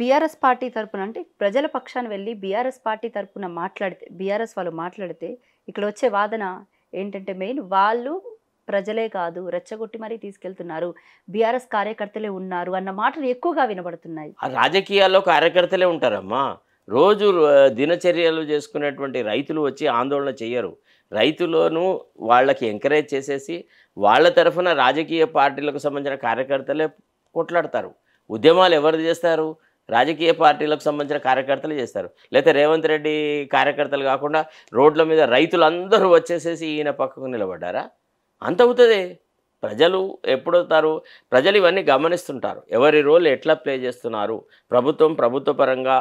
BRS party తరపున అంటే ప్రజల పక్షాన్ని వెళ్ళి బీఆర్ఎస్ పార్టీ తరపున మాట్లాడితే బీఆర్ఎస్ వాళ్ళు మాట్లాడితే ఇక్కడ వచ్చే వాదన ఏంటంటే మెయిన్ వాళ్ళు ప్రజలే కాదు రెచ్చగొట్టి మరీ తీసుకెళ్తున్నారు బీఆర్ఎస్ కార్యకర్తలే ఉన్నారు అన్న మాటలు ఎక్కువగా వినబడుతున్నాయి రాజకీయాల్లో కార్యకర్తలే ఉంటారమ్మా రోజు దినచర్యలు చేసుకునేటువంటి రైతులు వచ్చి ఆందోళన చేయరు రైతులను వాళ్ళకి ఎంకరేజ్ చేసేసి వాళ్ళ తరఫున రాజకీయ పార్టీలకు సంబంధించిన కార్యకర్తలే కొట్లాడతారు ఉద్యమాలు ఎవరు చేస్తారు రాజకీయ పార్టీలకు సంబంధించిన కార్యకర్తలు చేస్తారు లేకపోతే రేవంత్ రెడ్డి కార్యకర్తలు కాకుండా రోడ్ల మీద రైతులందరూ వచ్చేసేసి ఈయన పక్కకు నిలబడ్డారా అంత అవుతుంది ప్రజలు ఎప్పుడవుతారు ప్రజలు ఇవన్నీ గమనిస్తుంటారు ఎవరి రోల్ ఎట్లా ప్లే చేస్తున్నారు ప్రభుత్వం ప్రభుత్వ పరంగా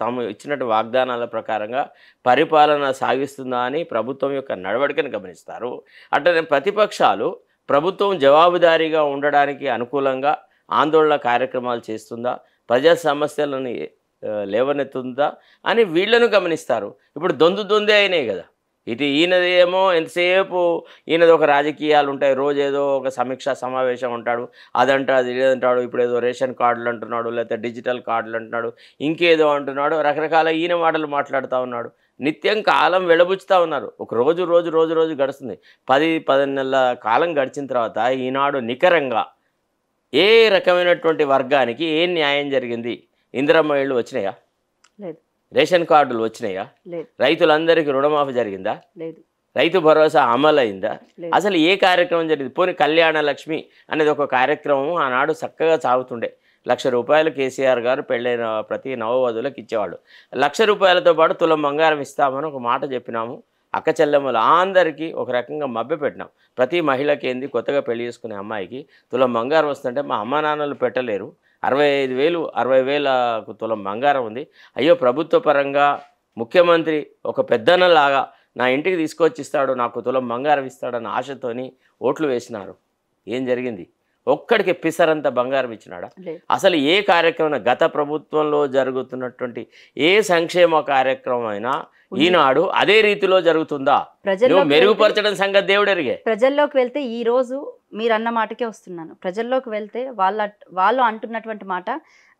తాము ఇచ్చినట్టు వాగ్దానాల ప్రకారంగా పరిపాలన సాగిస్తుందా అని ప్రభుత్వం యొక్క నడవడికను గమనిస్తారు అంటే ప్రతిపక్షాలు ప్రభుత్వం జవాబుదారీగా ఉండడానికి అనుకూలంగా ఆందోళన కార్యక్రమాలు చేస్తుందా ప్రజా సమస్యలను లేవనెత్తుందా అని వీళ్ళను గమనిస్తారు ఇప్పుడు దొందు దొందే అయినాయి కదా ఇది ఈయనది ఏమో ఎంతసేపు ఈయనది ఒక రాజకీయాలు ఉంటాయి రోజు ఏదో ఒక సమీక్షా సమావేశం ఉంటాడు అదంటాడు అది ఏదంటాడు ఇప్పుడు ఏదో రేషన్ కార్డులు అంటున్నాడు లేకపోతే డిజిటల్ కార్డులు అంటున్నాడు ఇంకేదో అంటున్నాడు రకరకాల ఈయన మాటలు మాట్లాడుతూ ఉన్నాడు నిత్యం కాలం వెళబుచ్చుతూ ఉన్నారు ఒక రోజు రోజు రోజు రోజు గడుస్తుంది పది పది నెలల కాలం గడిచిన తర్వాత ఈనాడు నికరంగా ఏ రకమైనటువంటి వర్గానికి ఏ న్యాయం జరిగింది ఇందిరమ్మ ఇళ్ళు వచ్చినాయా లేదు రేషన్ కార్డులు వచ్చినాయా రైతులందరికీ రుణమాఫీ జరిగిందా లేదు రైతు భరోసా అమలైందా అసలు ఏ కార్యక్రమం జరిగింది పోనీ కళ్యాణ లక్ష్మి అనేది ఒక కార్యక్రమం ఆనాడు చక్కగా సాగుతుండే లక్ష రూపాయలు కేసీఆర్ గారు పెళ్ళైన ప్రతి నవవధులకు ఇచ్చేవాడు లక్ష రూపాయలతో పాటు తులం బంగారం ఇస్తామని ఒక మాట చెప్పినాము అక్క చెల్లెమ్మలు అందరికీ ఒక రకంగా మభ్య పెట్టినాం ప్రతి మహిళకి ఏంది కొత్తగా పెళ్లి చేసుకునే అమ్మాయికి తులం బంగారం వస్తుంటే మా అమ్మ నాన్నలు పెట్టలేరు అరవై ఐదు వేలు అరవై వేలకు తులం బంగారం ఉంది అయ్యో ప్రభుత్వ పరంగా ముఖ్యమంత్రి ఒక పెద్దనలాగా నా ఇంటికి తీసుకొచ్చి ఇస్తాడు నాకు తులం బంగారం ఇస్తాడన్న ఆశతోని ఓట్లు వేసినారు ఏం జరిగింది ఒక్కడికి పిసరంత బంగారం ఇచ్చినాడా అసలు ఏ కార్యక్రమం గత ప్రభుత్వంలో జరుగుతున్నటువంటి ఏ సంక్షేమ కార్యక్రమం అయినా ఈనాడు అదే రీతిలో జరుగుతుందా ప్రజలు మెరుగుపరచడం సంగతి దేవుడు అరిగే ప్రజల్లోకి వెళ్తే ఈ రోజు మీరు అన్న మాటకే వస్తున్నాను ప్రజల్లోకి వెళ్తే వాళ్ళ వాళ్ళు అంటున్నటువంటి మాట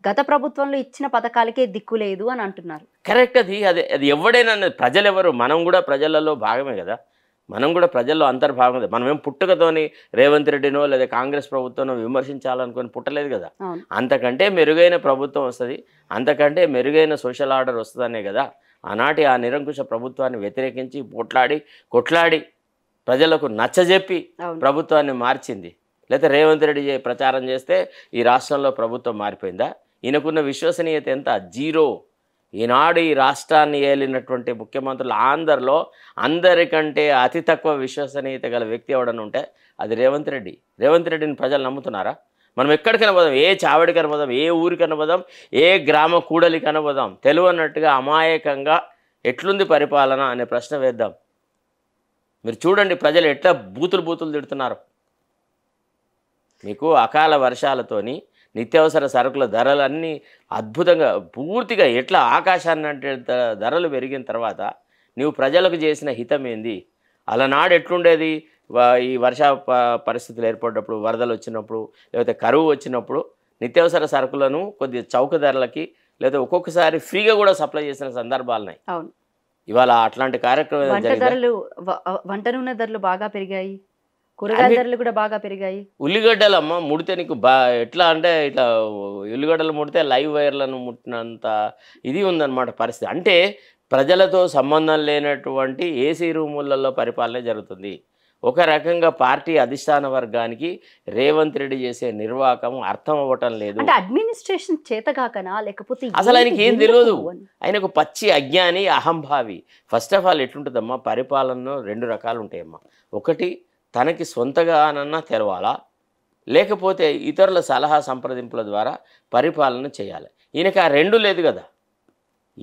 గత ప్రభుత్వంలో ఇచ్చిన పథకాలకే దిక్కు లేదు అని అంటున్నారు కరెక్ట్ అది అది అది ఎవడైనా ప్రజలెవరు మనం కూడా ప్రజలలో భాగమే కదా మనం కూడా ప్రజల్లో అంతర్భాగం మనం మనమేం పుట్టుకతోని రేవంత్ రెడ్డినో లేదా కాంగ్రెస్ ప్రభుత్వంలో విమర్శించాలనుకుని పుట్టలేదు కదా అంతకంటే మెరుగైన ప్రభుత్వం వస్తుంది అంతకంటే మెరుగైన సోషల్ ఆర్డర్ వస్తుందనే కదా ఆనాటి ఆ నిరంకుశ ప్రభుత్వాన్ని వ్యతిరేకించి పోట్లాడి కొట్లాడి ప్రజలకు నచ్చజెప్పి ప్రభుత్వాన్ని మార్చింది లేకపోతే రేవంత్ రెడ్డి ప్రచారం చేస్తే ఈ రాష్ట్రంలో ప్రభుత్వం మారిపోయిందా ఈయనకున్న విశ్వసనీయత ఎంత జీరో ఈనాడు ఈ రాష్ట్రాన్ని ఏలినటువంటి ముఖ్యమంత్రులు ఆంధ్రలో అందరికంటే అతి తక్కువ విశ్వసనీయత గల వ్యక్తి ఎవడని ఉంటే అది రేవంత్ రెడ్డి రేవంత్ రెడ్డిని ప్రజలు నమ్ముతున్నారా మనం ఎక్కడికైనా పోదాం ఏ చావిడికి పోదాం ఏ ఊరికైనా పోదాం ఏ గ్రామ కూడలికైనా పోదాం తెలుగు అన్నట్టుగా అమాయకంగా ఎట్లుంది పరిపాలన అనే ప్రశ్న వేద్దాం మీరు చూడండి ప్రజలు ఎట్లా బూతులు బూతులు తిడుతున్నారు మీకు అకాల వర్షాలతోని నిత్యావసర సరుకుల ధరలు అన్నీ అద్భుతంగా పూర్తిగా ఎట్లా ఆకాశాన్ని అంటే ధరలు పెరిగిన తర్వాత నువ్వు ప్రజలకు చేసిన హితం ఏంది అలనాడు ఎట్లుండేది ఈ వర్ష పరిస్థితులు ఏర్పడినప్పుడు వరదలు వచ్చినప్పుడు లేకపోతే కరువు వచ్చినప్పుడు నిత్యావసర సరుకులను కొద్దిగా చౌక ధరలకి లేదా ఒక్కొక్కసారి ఫ్రీగా కూడా సప్లై చేసిన సందర్భాలున్నాయి అవును ఇవాళ అట్లాంటి కార్యక్రమం వంట నూనె ధరలు బాగా పెరిగాయి కూరగాయల ధరలు కూడా బాగా పెరిగాయి ఉల్లిగడ్డలు అమ్మ ముడితే నీకు బా ఎట్లా అంటే ఇట్లా ఉల్లిగడ్డలు ముడితే లైవ్ వైర్లను ముట్టినంత ఇది ఉందన్నమాట పరిస్థితి అంటే ప్రజలతో సంబంధం లేనటువంటి ఏసీ రూములలో పరిపాలన జరుగుతుంది ఒక రకంగా పార్టీ అధిష్టాన వర్గానికి రేవంత్ రెడ్డి చేసే నిర్వాహకం అర్థం అవ్వటం లేదు అంటే అడ్మినిస్ట్రేషన్ చేతగాకనా లేకపోతే అసలు ఆయనకి ఏం తెలియదు ఆయనకు పచ్చి అజ్ఞాని అహంభావి ఫస్ట్ ఆఫ్ ఆల్ ఎట్లుంటుందమ్మా పరిపాలనలో రెండు రకాలు ఉంటాయమ్మా ఒకటి తనకి సొంతగానన్నా తెరవాలా లేకపోతే ఇతరుల సలహా సంప్రదింపుల ద్వారా పరిపాలన చేయాలి ఈయనకి ఆ రెండు లేదు కదా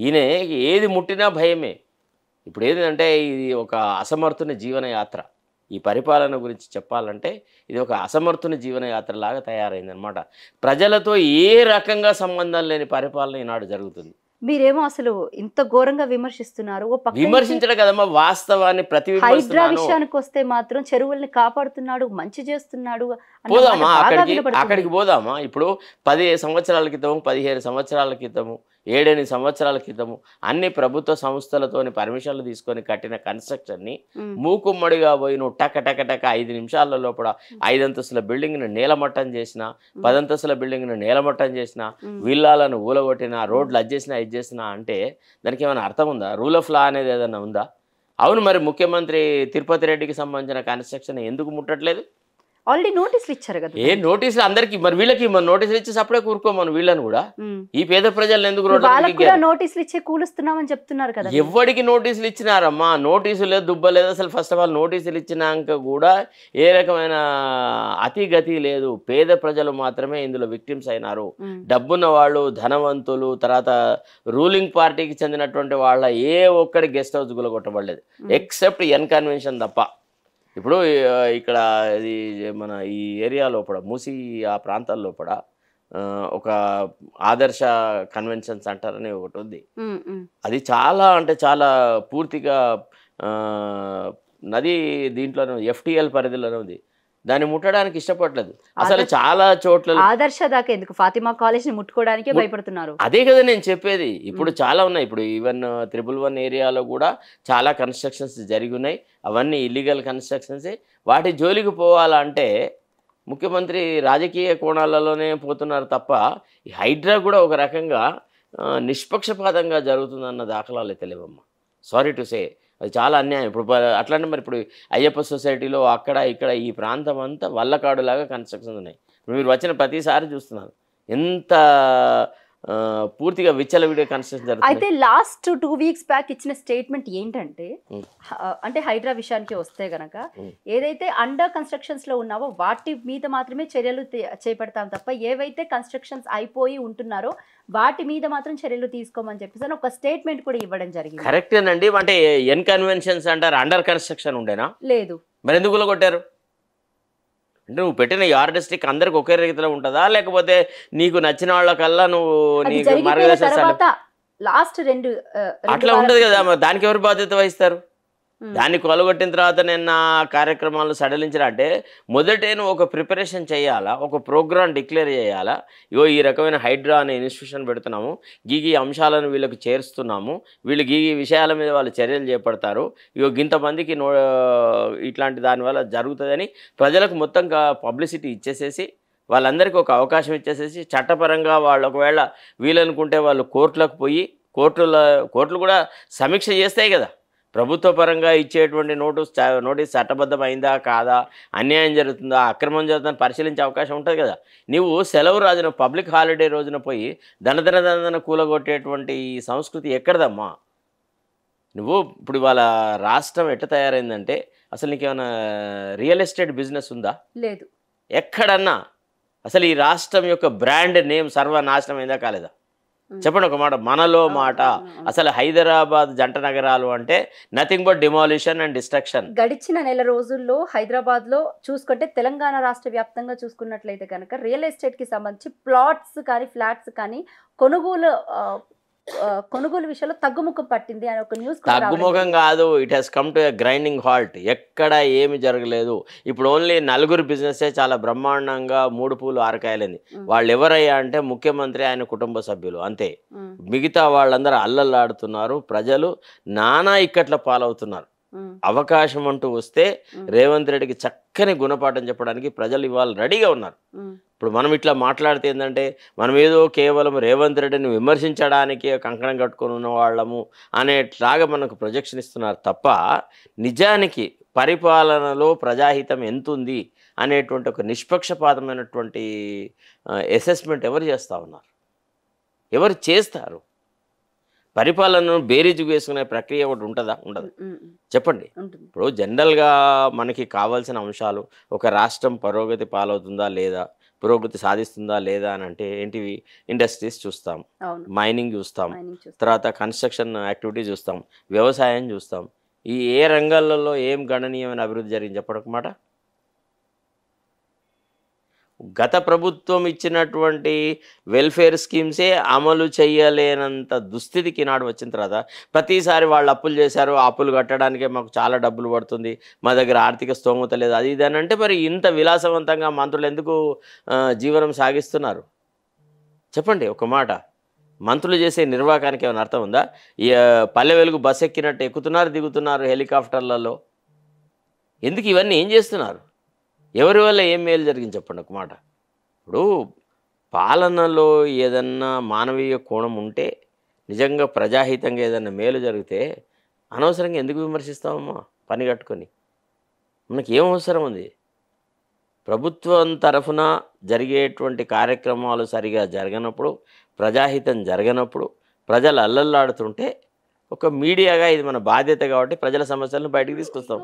ఈయన ఏది ముట్టినా భయమే ఇప్పుడు ఏంటంటే ఇది ఒక అసమర్థుని జీవనయాత్ర ఈ పరిపాలన గురించి చెప్పాలంటే ఇది ఒక అసమర్థుని జీవనయాత్రలాగా తయారైందనమాట ప్రజలతో ఏ రకంగా సంబంధం లేని పరిపాలన ఈనాడు జరుగుతుంది మీరేమో అసలు ఇంత ఘోరంగా విమర్శిస్తున్నారు విమర్శించడం వాస్తవాన్ని ప్రతి హైడ్రా విషయానికి వస్తే మాత్రం చెరువుల్ని కాపాడుతున్నాడు మంచి చేస్తున్నాడు పోదామా అక్కడికి అక్కడికి పోదామా ఇప్పుడు పదిహేను సంవత్సరాల క్రితం పదిహేను సంవత్సరాల క్రితము ఏడెని సంవత్సరాల క్రితము అన్ని ప్రభుత్వ సంస్థలతోని పర్మిషన్లు తీసుకొని కట్టిన కన్స్ట్రక్షన్ని మూకుమ్మడిగా పోయి నువ్వు టక టక టక ఐదు నిమిషాల లోపల ఐదంతస్తుల బిల్డింగ్ను నేలమట్టం చేసిన పదంతస్తుల బిల్డింగ్ను నేలమట్టం చేసిన విల్లాలను ఊలగొట్టిన రోడ్లు అజ్జేసిన చేసినా అంటే దానికి ఏమైనా అర్థం ఉందా రూల్ ఆఫ్ లా అనేది ఏదైనా ఉందా అవును మరి ముఖ్యమంత్రి తిరుపతి రెడ్డికి సంబంధించిన కన్స్ట్రక్షన్ ఎందుకు ముట్టట్లేదు ఆల్రెడీ నోటీసులు ఇచ్చారు కదా ఏ నోటీసులు అందరికి మరి వీళ్ళకి మరి నోటీసులు ఇచ్చి సప్పుడే కూరుకోమను వీళ్ళని కూడా ఈ పేద ప్రజలు ఎందుకు నోటీసులు ఇచ్చి కూలుస్తున్నామని చెప్తున్నారు కదా ఎవరికి నోటీసులు ఇచ్చినారమ్మా నోటీసులు లేదు దుబ్బ లేదు అసలు ఫస్ట్ ఆఫ్ ఆల్ నోటీసులు ఇచ్చినాక కూడా ఏ రకమైన అతిగతి లేదు పేద ప్రజలు మాత్రమే ఇందులో విక్టిమ్స్ అయినారు డబ్బున్న వాళ్ళు ధనవంతులు తర్వాత రూలింగ్ పార్టీకి చెందినటువంటి వాళ్ళ ఏ ఒక్కడి గెస్ట్ హౌస్ గులగొట్టబడలేదు ఎక్సెప్ట్ ఎన్ కన్వెన్షన్ తప్ప ఇప్పుడు ఇక్కడ ఇది మన ఈ ఏరియా లోపల మూసి ఆ ప్రాంతాల లోపల ఒక ఆదర్శ కన్వెన్షన్ సెంటర్ అనే ఒకటి ఉంది అది చాలా అంటే చాలా పూర్తిగా నది దీంట్లోనే ఎఫ్టీఎల్ పరిధిలోనే ఉంది దాన్ని ముట్టడానికి ఇష్టపడలేదు అసలు చాలా చోట్ల ఆదర్శ దాకా ఎందుకు ఫాతిమా కాలేజ్ ని ముట్టుకోవడానికి భయపడుతున్నారు అదే కదా నేను చెప్పేది ఇప్పుడు చాలా ఉన్నాయి ఇప్పుడు ఈవెన్ త్రిబుల్ వన్ ఏరియాలో కూడా చాలా కన్స్ట్రక్షన్స్ జరిగినాయి అవన్నీ ఇల్లీగల్ కన్స్ట్రక్షన్స్ వాటి జోలికి పోవాలంటే ముఖ్యమంత్రి రాజకీయ కోణాలలోనే పోతున్నారు తప్ప ఈ హైడ్రా కూడా ఒక రకంగా నిష్పక్షపాతంగా జరుగుతుందన్న దాఖలాలు తెలివమ్మ సారీ టు సే అది చాలా అన్యాయం ఇప్పుడు అట్లానే మరి ఇప్పుడు అయ్యప్ప సొసైటీలో అక్కడ ఇక్కడ ఈ ప్రాంతం అంతా వల్లకాడులాగా కన్స్ట్రక్షన్స్ ఉన్నాయి మీరు వచ్చిన ప్రతిసారి చూస్తున్నారు ఎంత పూర్తిగా విచ్చలవిడే కన్స్ట్రక్షన్ అయితే లాస్ట్ టూ వీక్స్ బ్యాక్ ఇచ్చిన స్టేట్మెంట్ ఏంటంటే అంటే హైడ్రా విషయానికి వస్తే గనక ఏదైతే అండర్ కన్స్ట్రక్షన్స్ లో ఉన్నావో వాటి మీద మాత్రమే చర్యలు చేపడతాం తప్ప ఏవైతే కన్స్ట్రక్షన్స్ అయిపోయి ఉంటున్నారో వాటి మీద మాత్రం చర్యలు తీసుకోమని చెప్పేసి ఒక స్టేట్మెంట్ కూడా ఇవ్వడం జరిగింది కరెక్టేనండి అంటే ఎన్ కన్వెన్షన్స్ అంటారు అండర్ కన్స్ట్రక్షన్ ఉండేనా లేదు మరి ఎందుకు కొట్టారు అంటే నువ్వు పెట్టిన ఈ ఆర్టిస్టిక్ అందరికి ఒకే రీతిలో ఉంటుందా లేకపోతే నీకు నచ్చిన వాళ్ళకల్లా నువ్వు నీకు మార్గదర్శనం లాస్ట్ రెండు అట్లా ఉండదు కదా దానికి ఎవరు బాధ్యత వహిస్తారు Hmm. దాన్ని కొలగొట్టిన తర్వాత నేను నా కార్యక్రమాలను సడలించిన అంటే మొదటే ఒక ప్రిపరేషన్ చేయాలా ఒక ప్రోగ్రామ్ డిక్లేర్ చేయాలా ఇగో ఈ రకమైన హైడ్రా అనే ఇన్స్టిట్యూషన్ పెడుతున్నాము గీగి అంశాలను వీళ్ళకి చేరుస్తున్నాము వీళ్ళు గీగి విషయాల మీద వాళ్ళు చర్యలు చేపడతారు ఇగో ఇంతమందికి నో ఇట్లాంటి దానివల్ల జరుగుతుందని ప్రజలకు మొత్తం పబ్లిసిటీ ఇచ్చేసేసి వాళ్ళందరికీ ఒక అవకాశం ఇచ్చేసేసి చట్టపరంగా వాళ్ళు ఒకవేళ వీలనుకుంటే వాళ్ళు కోర్టులకు పోయి కోర్టుల కోర్టులు కూడా సమీక్ష చేస్తాయి కదా ప్రభుత్వ పరంగా ఇచ్చేటువంటి నోటీస్ నోటీస్ చట్టబద్ధమైందా కాదా అన్యాయం జరుగుతుందా అక్రమం జరుగుతుందని పరిశీలించే అవకాశం ఉంటుంది కదా నీవు సెలవు రాజున పబ్లిక్ హాలిడే రోజున పోయి ధనధన ధనధన కూలగొట్టేటువంటి ఈ సంస్కృతి ఎక్కడదమ్మా నువ్వు ఇప్పుడు ఇవాళ రాష్ట్రం ఎట్ట తయారైందంటే అసలు నీకేమైనా రియల్ ఎస్టేట్ బిజినెస్ ఉందా లేదు ఎక్కడన్నా అసలు ఈ రాష్ట్రం యొక్క బ్రాండ్ నేమ్ సర్వనాశనం అయిందా కాలేదా చెప్పండి ఒక మాట మనలో మాట అసలు హైదరాబాద్ జంట నగరాలు అంటే nothing but demolition and destruction గడిచిన నెల రోజుల్లో హైదరాబాద్ లో చూసుకుంటే తెలంగాణ రాష్ట్ర వ్యాప్తంగా చూసుకున్నట్లయితే కనుక రియల్ ఎస్టేట్ కి సంబంధించి ప్లాట్స్ కానీ ఫ్లాట్స్ కానీ కొనుగోలు కొనుగోలు విషయంలో తగ్గుముఖం పట్టింది అని ఒక న్యూస్ తగ్గుముఖం కాదు it has come to grinding halt ఎక్కడ ఏమి జరగలేదు ఇప్పుడు ఓన్లీ నలుగురు బిజినెసే చాలా బ్రహ్మాండంగా మూడు పూలు ఆరకాయలేని వాళ్ళు ఎవరయ్యా అంటే ముఖ్యమంత్రి ఆయన కుటుంబ సభ్యులు అంతే మిగతా వాళ్ళందరూ అల్లల్లాడుతున్నారు ప్రజలు నానా ఇక్కట్ల పాలవుతున్నారు అవకాశం అంటూ వస్తే రేవంత్ రెడ్డికి చక్కని గుణపాఠం చెప్పడానికి ప్రజలు ఇవాళ రెడీగా ఉన్నారు ఇప్పుడు మనం ఇట్లా మాట్లాడితే ఏంటంటే మనం ఏదో కేవలం రేవంత్ రెడ్డిని విమర్శించడానికి కంకణం కట్టుకొని ఉన్న వాళ్ళము అనేట్లాగా మనకు ప్రొజెక్షన్ ఇస్తున్నారు తప్ప నిజానికి పరిపాలనలో ప్రజాహితం ఎంతుంది అనేటువంటి ఒక నిష్పక్షపాతమైనటువంటి అసెస్మెంట్ ఎవరు చేస్తూ ఉన్నారు ఎవరు చేస్తారు పరిపాలనను బేరీజు వేసుకునే ప్రక్రియ ఒకటి ఉంటుందా ఉండదు చెప్పండి ఇప్పుడు జనరల్గా మనకి కావాల్సిన అంశాలు ఒక రాష్ట్రం పురోగతి పాలవుతుందా లేదా పురోగతి సాధిస్తుందా లేదా అని అంటే ఏంటివి ఇండస్ట్రీస్ చూస్తాం మైనింగ్ చూస్తాం తర్వాత కన్స్ట్రక్షన్ యాక్టివిటీ చూస్తాం వ్యవసాయం చూస్తాం ఈ ఏ రంగాలలో ఏం గణనీయమైన అభివృద్ధి జరిగింది చెప్పడం మాట గత ప్రభుత్వం ఇచ్చినటువంటి వెల్ఫేర్ స్కీమ్సే అమలు చేయలేనంత దుస్థితికి నాడు వచ్చిన తర్వాత ప్రతిసారి వాళ్ళు అప్పులు చేశారు అప్పులు కట్టడానికే మాకు చాలా డబ్బులు పడుతుంది మా దగ్గర ఆర్థిక స్తోమత లేదు అది ఇది అంటే మరి ఇంత విలాసవంతంగా మంత్రులు ఎందుకు జీవనం సాగిస్తున్నారు చెప్పండి ఒక మాట మంత్రులు చేసే నిర్వాహకానికి ఏమైనా అర్థం ఉందా పల్లె వెలుగు బస్ ఎక్కినట్టు ఎక్కుతున్నారు దిగుతున్నారు హెలికాప్టర్లలో ఎందుకు ఇవన్నీ ఏం చేస్తున్నారు ఎవరి వల్ల ఏం మేలు జరిగింది చెప్పండి ఒక మాట ఇప్పుడు పాలనలో ఏదన్నా మానవీయ కోణం ఉంటే నిజంగా ప్రజాహితంగా ఏదన్నా మేలు జరిగితే అనవసరంగా ఎందుకు విమర్శిస్తామమ్మా పని కట్టుకొని మనకి ఏం అవసరం ఉంది ప్రభుత్వం తరఫున జరిగేటువంటి కార్యక్రమాలు సరిగా జరగనప్పుడు ప్రజాహితం జరగనప్పుడు ప్రజలు అల్లల్లాడుతుంటే ఒక మీడియాగా ఇది మన బాధ్యత కాబట్టి ప్రజల సమస్యలను బయటకు తీసుకొస్తాం